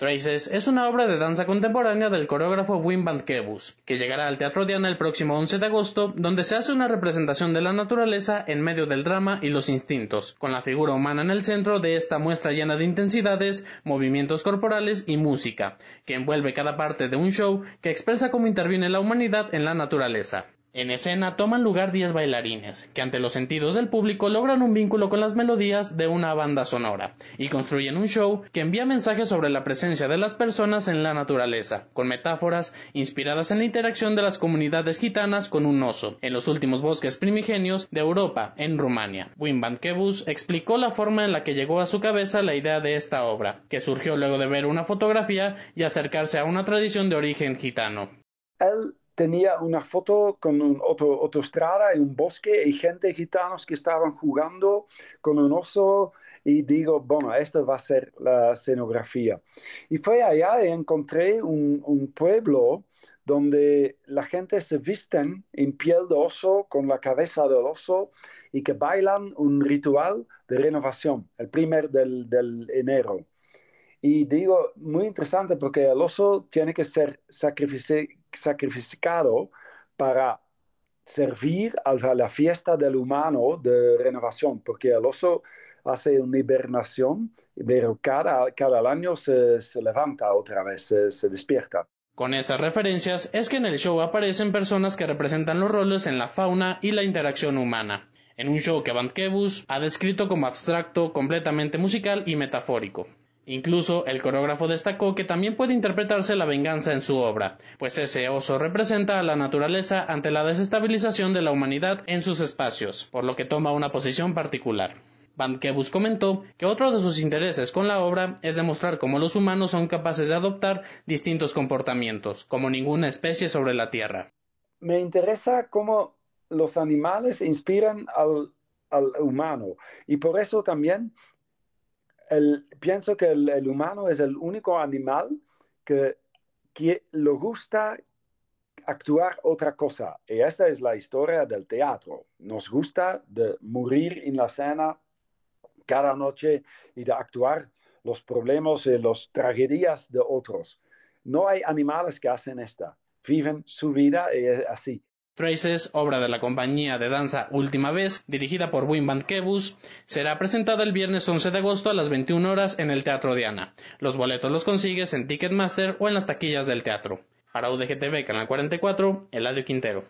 Traces es una obra de danza contemporánea del coreógrafo Wim Van Kebus, que llegará al Teatro Diana el próximo 11 de agosto, donde se hace una representación de la naturaleza en medio del drama y los instintos, con la figura humana en el centro de esta muestra llena de intensidades, movimientos corporales y música, que envuelve cada parte de un show que expresa cómo interviene la humanidad en la naturaleza. En escena toman lugar 10 bailarines, que ante los sentidos del público logran un vínculo con las melodías de una banda sonora, y construyen un show que envía mensajes sobre la presencia de las personas en la naturaleza, con metáforas inspiradas en la interacción de las comunidades gitanas con un oso, en los últimos bosques primigenios de Europa, en Rumania. Wim Van Kebus explicó la forma en la que llegó a su cabeza la idea de esta obra, que surgió luego de ver una fotografía y acercarse a una tradición de origen gitano tenía una foto con un otro, autostrada en un bosque y gente gitanos que estaban jugando con un oso y digo, bueno, esto va a ser la escenografía. Y fue allá y encontré un, pueblo donde la gente se visten en piel de oso con la cabeza del oso y que bailan un ritual de renovación, el primer del, del enero. Y digo, muy interesante porque el oso tiene que ser sacrificado sacrificado para servir a la fiesta del humano de renovación, porque el oso hace una hibernación, pero cada, año se, levanta otra vez, se, se despierta. Con esas referencias es que en el show aparecen personas que representan los roles en la fauna y la interacción humana, en un show que Van Kebus ha descrito como abstracto, completamente musical y metafórico. Incluso el coreógrafo destacó que también puede interpretarse la venganza en su obra, pues ese oso representa a la naturaleza ante la desestabilización de la humanidad en sus espacios, por lo que toma una posición particular. Van Kebus comentó que otro de sus intereses con la obra es demostrar cómo los humanos son capaces de adoptar distintos comportamientos, como ninguna especie sobre la Tierra. Me interesa cómo los animales inspiran al, al humano y por eso también pienso que el, humano es el único animal que, que le gusta actuar otra cosa. Y esta es la historia del teatro. Nos gusta de morir en la escena cada noche y de actuar los problemas y las tragedias de otros. No hay animales que hacen esta. Viven su vida y es así. Traces, obra de la compañía de danza Última Vez, dirigida por Wim Van Kebus, será presentada el viernes 11 de agosto a las 21 horas en el Teatro Diana. Los boletos los consigues en Ticketmaster o en las taquillas del teatro. Para UDGTV Canal 44, Eladio Quintero.